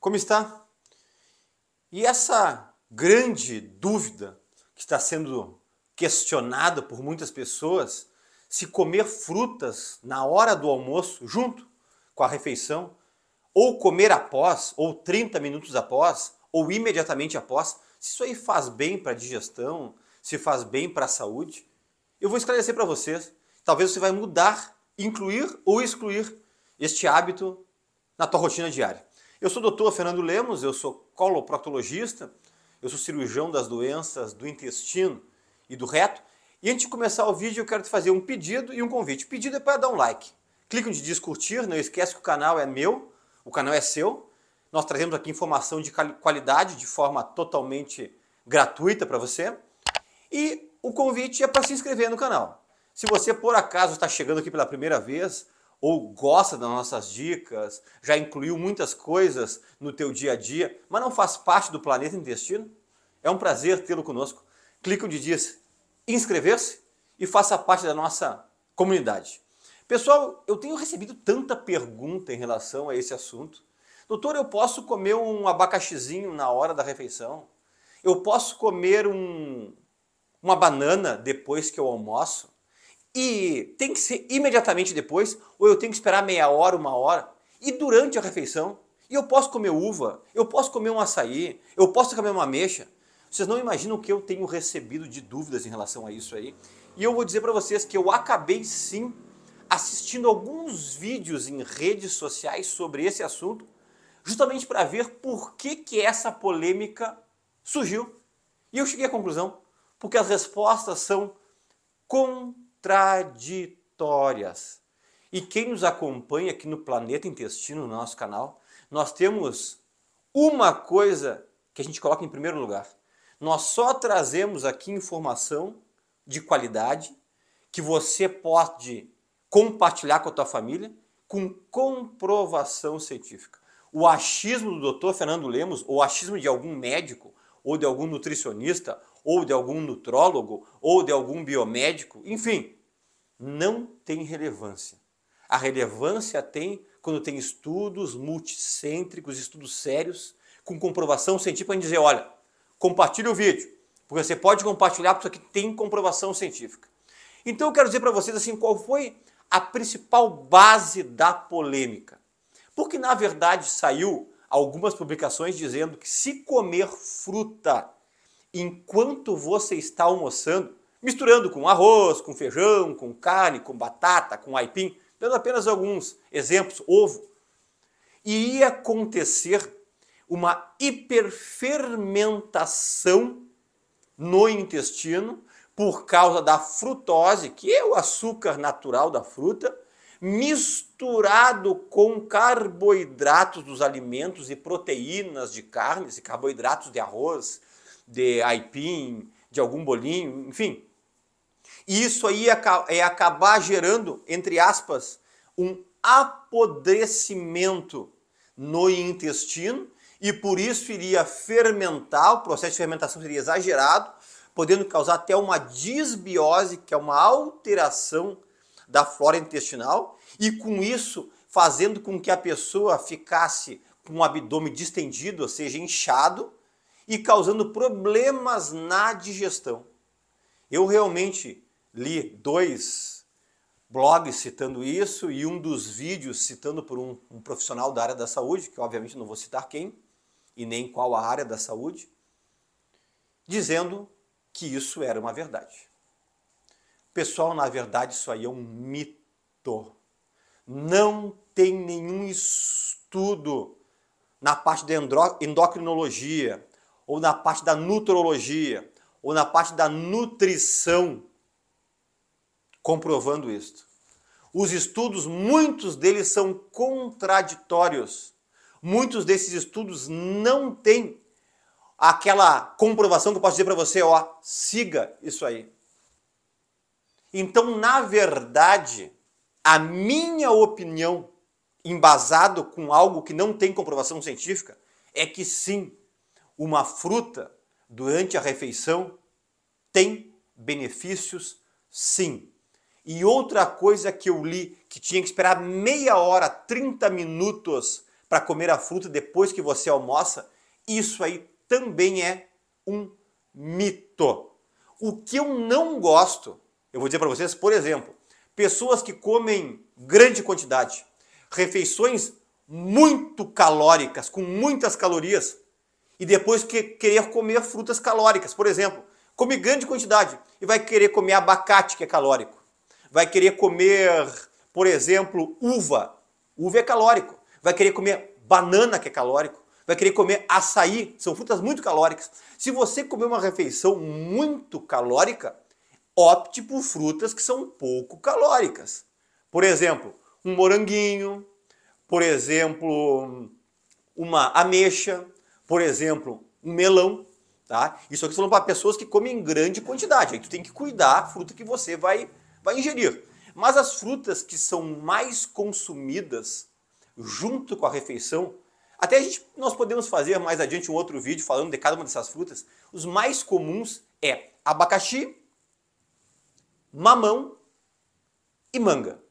Como está? E essa grande dúvida que está sendo questionada por muitas pessoas, se comer frutas na hora do almoço junto com a refeição, ou comer após, ou 30 minutos após, ou imediatamente após, se isso aí faz bem para a digestão, se faz bem para a saúde, eu vou esclarecer para vocês. Talvez você vai mudar, incluir ou excluir este hábito na tua rotina diária. Eu sou o doutor Fernando Lemos, eu sou coloproctologista, eu sou cirurgião das doenças do intestino e do reto. E antes de começar o vídeo, eu quero te fazer um pedido e um convite. O pedido é para dar um like. Clica onde diz curtir, não esquece que o canal é meu, o canal é seu. Nós trazemos aqui informação de qualidade de forma totalmente gratuita para você. E o convite é para se inscrever no canal. Se você por acaso está chegando aqui pela primeira vez, ou gosta das nossas dicas, já incluiu muitas coisas no teu dia a dia, mas não faz parte do planeta intestino? É um prazer tê-lo conosco. Clique onde diz inscrever-se e faça parte da nossa comunidade. Pessoal, eu tenho recebido tanta pergunta em relação a esse assunto. Doutor, eu posso comer um abacaxizinho na hora da refeição? Eu posso comer um, uma banana depois que eu almoço? e tem que ser imediatamente depois, ou eu tenho que esperar meia hora, uma hora, e durante a refeição. E eu posso comer uva, eu posso comer um açaí, eu posso comer uma ameixa. Vocês não imaginam o que eu tenho recebido de dúvidas em relação a isso aí. E eu vou dizer para vocês que eu acabei sim assistindo alguns vídeos em redes sociais sobre esse assunto, justamente para ver por que, que essa polêmica surgiu. E eu cheguei à conclusão, porque as respostas são com contraditórias. E quem nos acompanha aqui no Planeta Intestino, no nosso canal, nós temos uma coisa que a gente coloca em primeiro lugar. Nós só trazemos aqui informação de qualidade que você pode compartilhar com a tua família com comprovação científica. O achismo do Dr. Fernando Lemos, ou achismo de algum médico, ou de algum nutricionista, ou de algum nutrólogo, ou de algum biomédico, enfim, não tem relevância. A relevância tem quando tem estudos multicêntricos, estudos sérios, com comprovação científica em dizer, olha, compartilhe o vídeo, porque você pode compartilhar porque isso aqui tem comprovação científica. Então eu quero dizer para vocês assim, qual foi a principal base da polêmica? Porque na verdade saiu algumas publicações dizendo que se comer fruta enquanto você está almoçando, misturando com arroz, com feijão, com carne, com batata, com aipim, dando apenas alguns exemplos, ovo, iria acontecer uma hiperfermentação no intestino por causa da frutose, que é o açúcar natural da fruta, misturado com carboidratos dos alimentos e proteínas de carnes e carboidratos de arroz, de aipim, de algum bolinho, enfim. E isso aí é acabar gerando, entre aspas, um apodrecimento no intestino e por isso iria fermentar, o processo de fermentação seria exagerado, podendo causar até uma disbiose, que é uma alteração da flora intestinal e com isso fazendo com que a pessoa ficasse com o abdômen distendido, ou seja, inchado, e causando problemas na digestão. Eu realmente li dois blogs citando isso e um dos vídeos citando por um, um profissional da área da saúde, que obviamente não vou citar quem e nem qual a área da saúde, dizendo que isso era uma verdade. Pessoal, na verdade, isso aí é um mito. Não tem nenhum estudo na parte da endocrinologia, ou na parte da nutrologia, ou na parte da nutrição comprovando isto. Os estudos, muitos deles são contraditórios. Muitos desses estudos não têm aquela comprovação que eu posso dizer para você, ó, siga isso aí. Então, na verdade, a minha opinião, embasado com algo que não tem comprovação científica, é que sim, uma fruta durante a refeição tem benefícios, sim. E outra coisa que eu li que tinha que esperar meia hora, 30 minutos para comer a fruta depois que você almoça, isso aí também é um mito. O que eu não gosto eu vou dizer para vocês, por exemplo, pessoas que comem grande quantidade, refeições muito calóricas, com muitas calorias, e depois que querer comer frutas calóricas, por exemplo, come grande quantidade e vai querer comer abacate que é calórico, vai querer comer, por exemplo, uva, uva é calórico, vai querer comer banana que é calórico, vai querer comer açaí, são frutas muito calóricas. Se você comer uma refeição muito calórica, opte por frutas que são pouco calóricas. Por exemplo, um moranguinho, por exemplo, uma ameixa, por exemplo, um melão. Tá? Isso aqui falando para pessoas que comem em grande quantidade. Aí tu tem que cuidar a fruta que você vai, vai ingerir. Mas as frutas que são mais consumidas junto com a refeição, até a gente, nós podemos fazer mais adiante um outro vídeo falando de cada uma dessas frutas. Os mais comuns é abacaxi, mamão e manga.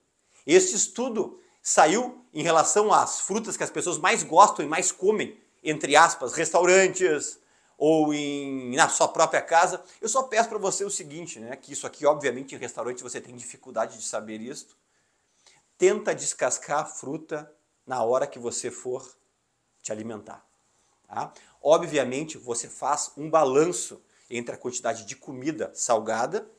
Este estudo saiu em relação às frutas que as pessoas mais gostam e mais comem, entre aspas, restaurantes ou em, na sua própria casa. Eu só peço para você o seguinte, né, que isso aqui, obviamente, em restaurante você tem dificuldade de saber isso. Tenta descascar a fruta na hora que você for te alimentar. Tá? Obviamente, você faz um balanço entre a quantidade de comida salgada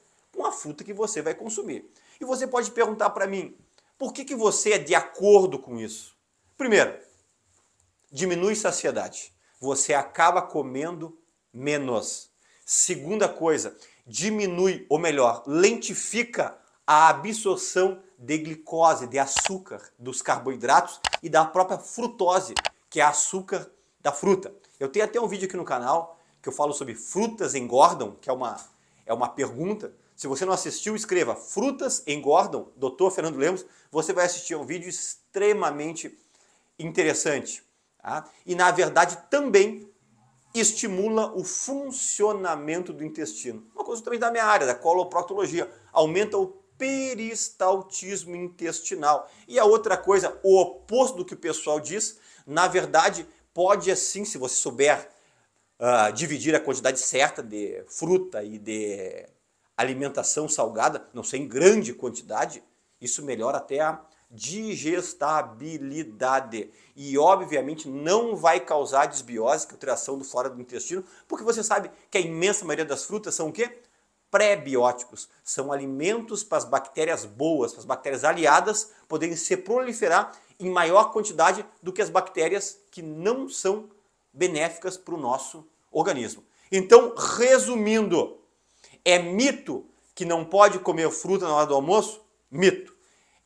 uma fruta que você vai consumir. E você pode perguntar para mim, por que, que você é de acordo com isso? Primeiro, diminui saciedade. Você acaba comendo menos. Segunda coisa, diminui, ou melhor, lentifica a absorção de glicose, de açúcar, dos carboidratos e da própria frutose, que é açúcar da fruta. Eu tenho até um vídeo aqui no canal que eu falo sobre frutas engordam, que é uma, é uma pergunta, se você não assistiu, escreva Frutas engordam, Dr. Fernando Lemos. Você vai assistir um vídeo extremamente interessante. Tá? E na verdade também estimula o funcionamento do intestino. Uma coisa também da minha área, da coloproctologia. Aumenta o peristaltismo intestinal. E a outra coisa, o oposto do que o pessoal diz, na verdade, pode assim, se você souber uh, dividir a quantidade certa de fruta e de alimentação salgada, não sei, em grande quantidade, isso melhora até a digestabilidade. E obviamente não vai causar desbiose, que é alteração do flora do intestino, porque você sabe que a imensa maioria das frutas são o quê? Prebióticos. São alimentos para as bactérias boas, para as bactérias aliadas poderem se proliferar em maior quantidade do que as bactérias que não são benéficas para o nosso organismo. Então, resumindo, é mito que não pode comer fruta na hora do almoço? Mito.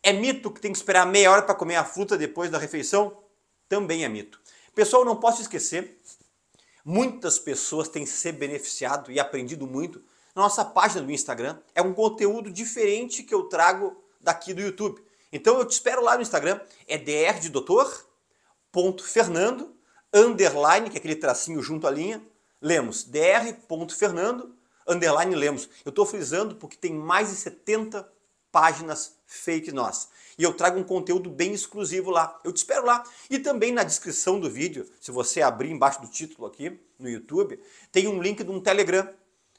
É mito que tem que esperar meia hora para comer a fruta depois da refeição? Também é mito. Pessoal, não posso esquecer, muitas pessoas têm se beneficiado e aprendido muito na nossa página do Instagram. É um conteúdo diferente que eu trago daqui do YouTube. Então eu te espero lá no Instagram, é dr de doutor, ponto Fernando, underline, que é aquele tracinho junto à linha, lemos dr.fernando, underline Lemos. Eu estou frisando porque tem mais de 70 páginas fake nós. E eu trago um conteúdo bem exclusivo lá. Eu te espero lá. E também na descrição do vídeo, se você abrir embaixo do título aqui no YouTube, tem um link de um Telegram,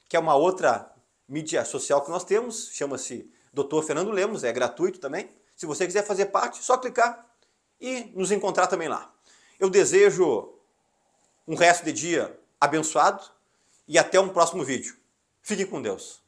que é uma outra mídia social que nós temos, chama-se Dr. Fernando Lemos, é gratuito também. Se você quiser fazer parte, só clicar e nos encontrar também lá. Eu desejo um resto de dia abençoado e até um próximo vídeo. Fique com Deus.